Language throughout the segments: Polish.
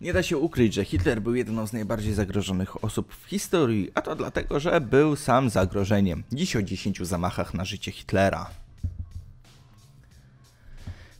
Nie da się ukryć, że Hitler był jedną z najbardziej zagrożonych osób w historii, a to dlatego, że był sam zagrożeniem. Dziś o 10 zamachach na życie Hitlera.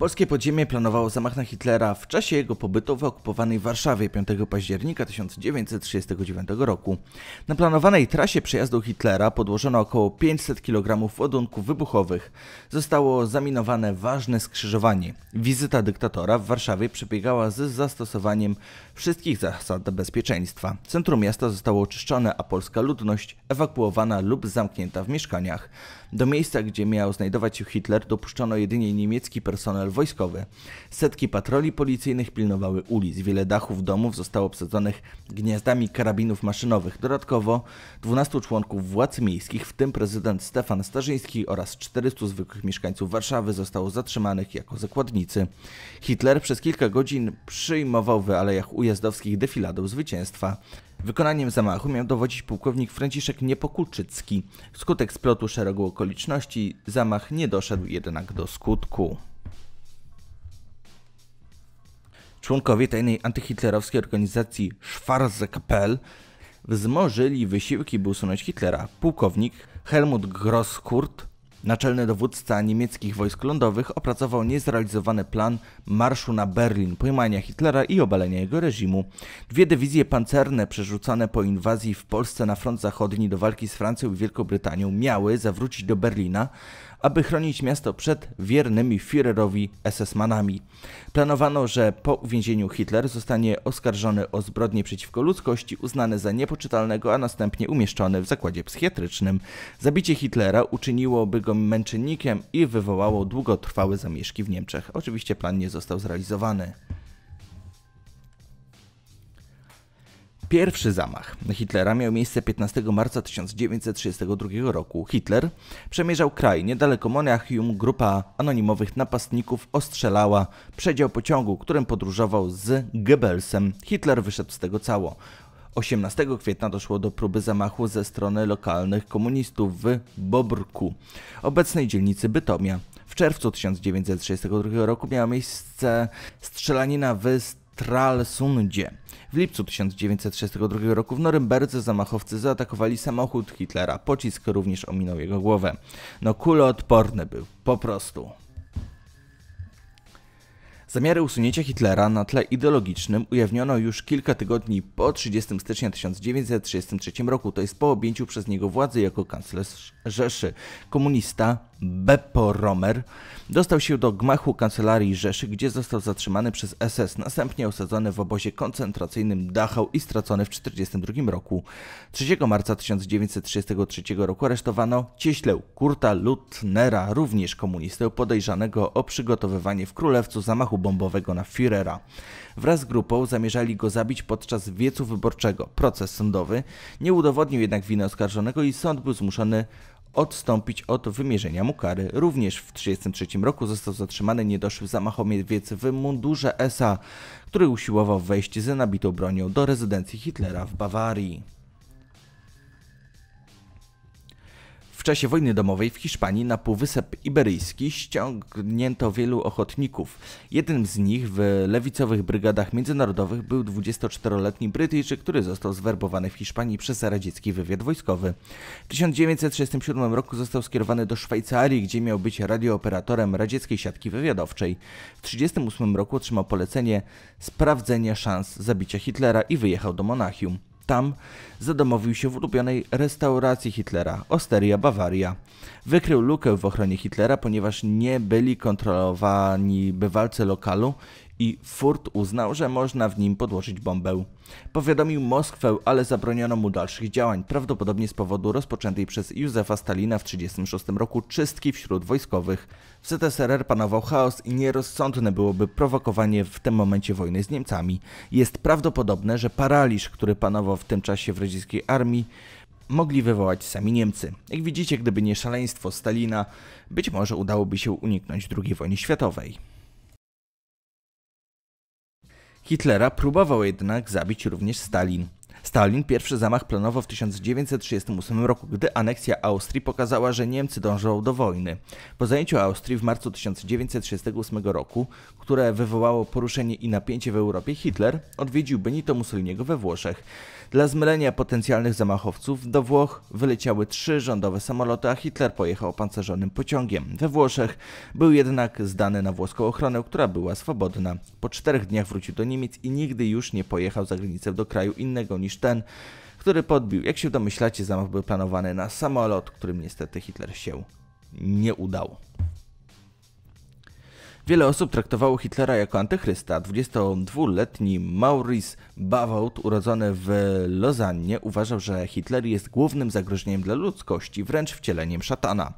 Polskie podziemie planowało zamach na Hitlera w czasie jego pobytu w okupowanej Warszawie 5 października 1939 roku. Na planowanej trasie przejazdu Hitlera podłożono około 500 kg ładunków wybuchowych. Zostało zaminowane ważne skrzyżowanie. Wizyta dyktatora w Warszawie przebiegała z zastosowaniem wszystkich zasad bezpieczeństwa. Centrum miasta zostało oczyszczone, a polska ludność ewakuowana lub zamknięta w mieszkaniach. Do miejsca, gdzie miał znajdować się Hitler, dopuszczono jedynie niemiecki personel wojskowe. Setki patroli policyjnych pilnowały ulic, wiele dachów domów zostało obsadzonych gniazdami karabinów maszynowych. Dodatkowo 12 członków władz miejskich, w tym prezydent Stefan Starzyński oraz 400 zwykłych mieszkańców Warszawy zostało zatrzymanych jako zakładnicy. Hitler przez kilka godzin przyjmował w alejach ujazdowskich defiladę zwycięstwa. Wykonaniem zamachu miał dowodzić pułkownik Franciszek Niepokulczycki. Skutek splotu szeregu okoliczności zamach nie doszedł jednak do skutku. Członkowie tajnej antyhitlerowskiej organizacji Schwarzekapel wzmożyli wysiłki, by usunąć Hitlera. Pułkownik Helmut Grosskurt, naczelny dowódca niemieckich wojsk lądowych, opracował niezrealizowany plan marszu na Berlin, pojmania Hitlera i obalenia jego reżimu. Dwie dywizje pancerne przerzucane po inwazji w Polsce na front zachodni do walki z Francją i Wielką Brytanią miały zawrócić do Berlina, aby chronić miasto przed wiernymi Führerowi SS-manami. Planowano, że po uwięzieniu Hitler zostanie oskarżony o zbrodnie przeciwko ludzkości, uznany za niepoczytalnego, a następnie umieszczony w zakładzie psychiatrycznym. Zabicie Hitlera uczyniłoby go męczennikiem i wywołało długotrwałe zamieszki w Niemczech. Oczywiście plan nie został zrealizowany. Pierwszy zamach Hitlera miał miejsce 15 marca 1932 roku. Hitler przemierzał kraj. Niedaleko Monachium grupa anonimowych napastników ostrzelała przedział pociągu, którym podróżował z Goebbelsem. Hitler wyszedł z tego cało. 18 kwietnia doszło do próby zamachu ze strony lokalnych komunistów w Bobrku, obecnej dzielnicy Bytomia. W czerwcu 1932 roku miała miejsce strzelanina w Stralsundzie. W lipcu 1962 roku w Norymberdze zamachowcy zaatakowali samochód Hitlera. Pocisk również ominął jego głowę. No kule odporny był, po prostu. Zamiary usunięcia Hitlera na tle ideologicznym ujawniono już kilka tygodni po 30 stycznia 1933 roku, to jest po objęciu przez niego władzy jako kanclerz Rzeszy. Komunista Beppo Romer, dostał się do gmachu kancelarii Rzeszy, gdzie został zatrzymany przez SS, następnie osadzony w obozie koncentracyjnym Dachau i stracony w 1942 roku. 3 marca 1933 roku aresztowano cieśleł Kurta Lutnera, również komunistę podejrzanego o przygotowywanie w Królewcu zamachu bombowego na Führera. Wraz z grupą zamierzali go zabić podczas wiecu wyborczego. Proces sądowy nie udowodnił jednak winy oskarżonego i sąd był zmuszony odstąpić od wymierzenia mu kary. Również w 1933 roku został zatrzymany niedoszły zamachowiec w mundurze SA, który usiłował wejść z nabitą bronią do rezydencji Hitlera w Bawarii. W czasie wojny domowej w Hiszpanii na Półwysep Iberyjski ściągnięto wielu ochotników. Jednym z nich w lewicowych brygadach międzynarodowych był 24-letni Brytyjczyk, który został zwerbowany w Hiszpanii przez radziecki wywiad wojskowy. W 1967 roku został skierowany do Szwajcarii, gdzie miał być radiooperatorem radzieckiej siatki wywiadowczej. W 1938 roku otrzymał polecenie sprawdzenia szans zabicia Hitlera i wyjechał do Monachium tam zadomowił się w ulubionej restauracji Hitlera, Osteria Bawaria. Wykrył lukę w ochronie Hitlera, ponieważ nie byli kontrolowani bywalcy lokalu i furt uznał, że można w nim podłożyć bombę. Powiadomił Moskwę, ale zabroniono mu dalszych działań, prawdopodobnie z powodu rozpoczętej przez Józefa Stalina w 1936 roku czystki wśród wojskowych. W ZSRR panował chaos i nierozsądne byłoby prowokowanie w tym momencie wojny z Niemcami. Jest prawdopodobne, że paraliż, który panował w tym czasie w radzieckiej armii, mogli wywołać sami Niemcy. Jak widzicie, gdyby nie szaleństwo Stalina, być może udałoby się uniknąć II wojny światowej. Hitlera próbował jednak zabić również Stalin. Stalin pierwszy zamach planował w 1938 roku, gdy aneksja Austrii pokazała, że Niemcy dążą do wojny. Po zajęciu Austrii w marcu 1938 roku, które wywołało poruszenie i napięcie w Europie, Hitler odwiedził Benito Mussoliniego we Włoszech. Dla zmylenia potencjalnych zamachowców do Włoch wyleciały trzy rządowe samoloty, a Hitler pojechał pancerzonym pociągiem. We Włoszech był jednak zdany na włoską ochronę, która była swobodna. Po czterech dniach wrócił do Niemiec i nigdy już nie pojechał za granicę do kraju innego niż niż ten, który podbił. Jak się domyślacie, zamach był planowany na samolot, którym niestety Hitler się nie udał. Wiele osób traktowało Hitlera jako antychrysta. 22-letni Maurice Bawout, urodzony w Lozannie, uważał, że Hitler jest głównym zagrożeniem dla ludzkości, wręcz wcieleniem szatana.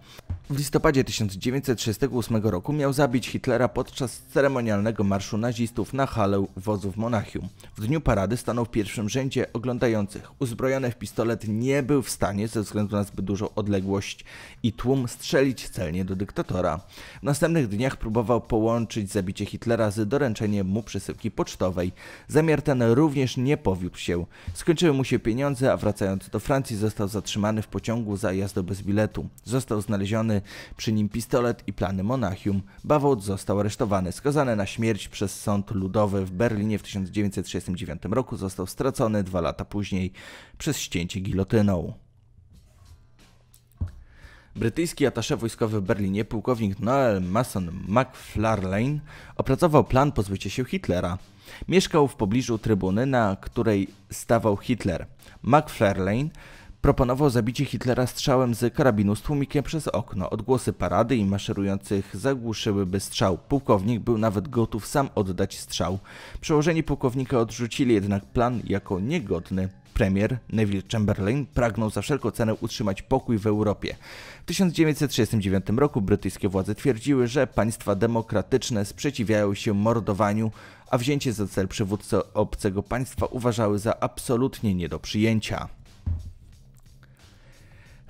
W listopadzie 1938 roku miał zabić Hitlera podczas ceremonialnego marszu nazistów na halę wozu w Monachium. W dniu parady stanął w pierwszym rzędzie oglądających. Uzbrojony w pistolet nie był w stanie ze względu na zbyt dużą odległość i tłum strzelić celnie do dyktatora. W następnych dniach próbował połączyć zabicie Hitlera z doręczeniem mu przesyłki pocztowej. Zamiar ten również nie powiódł się. Skończyły mu się pieniądze, a wracając do Francji został zatrzymany w pociągu za jazdę bez biletu. Został znaleziony przy nim pistolet i plany Monachium. Bawout został aresztowany, skazany na śmierć przez sąd ludowy w Berlinie w 1969 roku, został stracony dwa lata później przez ścięcie gilotyną. Brytyjski atasze wojskowy w Berlinie, pułkownik Noel Mason McFarlane, opracował plan pozbycia się Hitlera. Mieszkał w pobliżu trybuny, na której stawał Hitler. McFarlane Proponował zabicie Hitlera strzałem z karabinu z tłumikiem przez okno. Odgłosy parady i maszerujących zagłuszyłyby strzał. Pułkownik był nawet gotów sam oddać strzał. Przełożeni pułkownika odrzucili jednak plan jako niegodny. Premier Neville Chamberlain pragnął za wszelką cenę utrzymać pokój w Europie. W 1939 roku brytyjskie władze twierdziły, że państwa demokratyczne sprzeciwiają się mordowaniu, a wzięcie za cel przywódcy obcego państwa uważały za absolutnie nie do przyjęcia.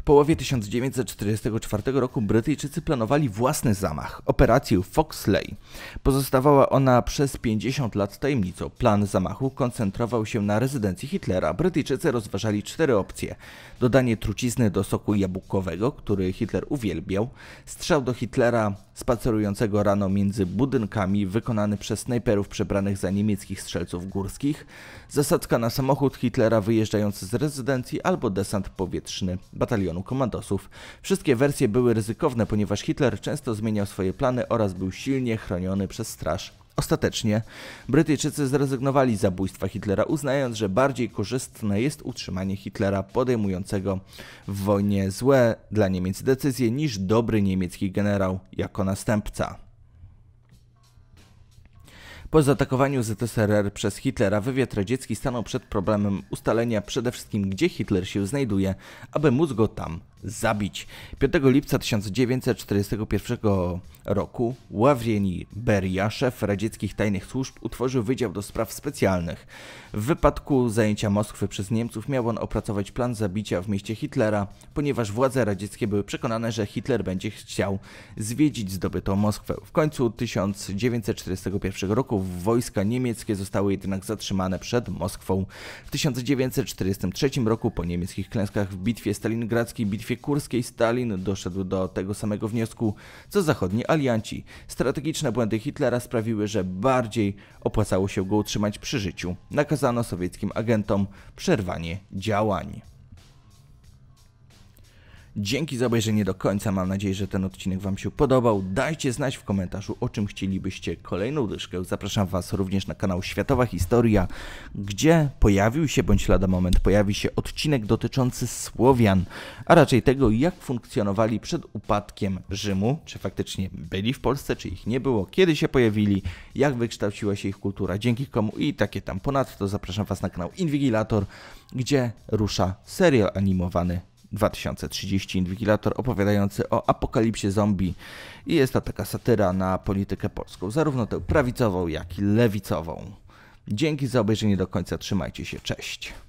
W połowie 1944 roku Brytyjczycy planowali własny zamach, operację Foxley. Pozostawała ona przez 50 lat tajemnicą. Plan zamachu koncentrował się na rezydencji Hitlera. Brytyjczycy rozważali cztery opcje. Dodanie trucizny do soku jabłkowego, który Hitler uwielbiał, strzał do Hitlera spacerującego rano między budynkami wykonany przez snajperów przebranych za niemieckich strzelców górskich, zasadzka na samochód Hitlera wyjeżdżający z rezydencji albo desant powietrzny batalionu komandosów. Wszystkie wersje były ryzykowne, ponieważ Hitler często zmieniał swoje plany oraz był silnie chroniony przez straż. Ostatecznie Brytyjczycy zrezygnowali z zabójstwa Hitlera, uznając, że bardziej korzystne jest utrzymanie Hitlera podejmującego w wojnie złe dla Niemiec decyzje niż dobry niemiecki generał jako następca. Po zaatakowaniu ZSRR przez Hitlera wywiad radziecki stanął przed problemem ustalenia przede wszystkim, gdzie Hitler się znajduje, aby móc go tam zabić. 5 lipca 1941 roku Ławrieni Beria, szef radzieckich tajnych służb, utworzył Wydział do Spraw Specjalnych. W wypadku zajęcia Moskwy przez Niemców miał on opracować plan zabicia w mieście Hitlera, ponieważ władze radzieckie były przekonane, że Hitler będzie chciał zwiedzić zdobytą Moskwę. W końcu 1941 roku wojska niemieckie zostały jednak zatrzymane przed Moskwą. W 1943 roku po niemieckich klęskach w bitwie stalingradzkiej, bitwie bitwie kurskiej Stalin doszedł do tego samego wniosku co zachodni alianci. Strategiczne błędy Hitlera sprawiły, że bardziej opłacało się go utrzymać przy życiu. Nakazano sowieckim agentom przerwanie działań. Dzięki za obejrzenie do końca. Mam nadzieję, że ten odcinek Wam się podobał. Dajcie znać w komentarzu, o czym chcielibyście kolejną dyszkę. Zapraszam Was również na kanał Światowa Historia, gdzie pojawił się, bądź lada moment, pojawi się odcinek dotyczący Słowian, a raczej tego, jak funkcjonowali przed upadkiem Rzymu, czy faktycznie byli w Polsce, czy ich nie było, kiedy się pojawili, jak wykształciła się ich kultura, dzięki komu i takie tam. Ponadto zapraszam Was na kanał Inwigilator, gdzie rusza serial animowany 2030, inwigilator opowiadający o apokalipsie zombie i jest to taka satyra na politykę polską, zarówno tę prawicową, jak i lewicową. Dzięki za obejrzenie do końca, trzymajcie się, cześć.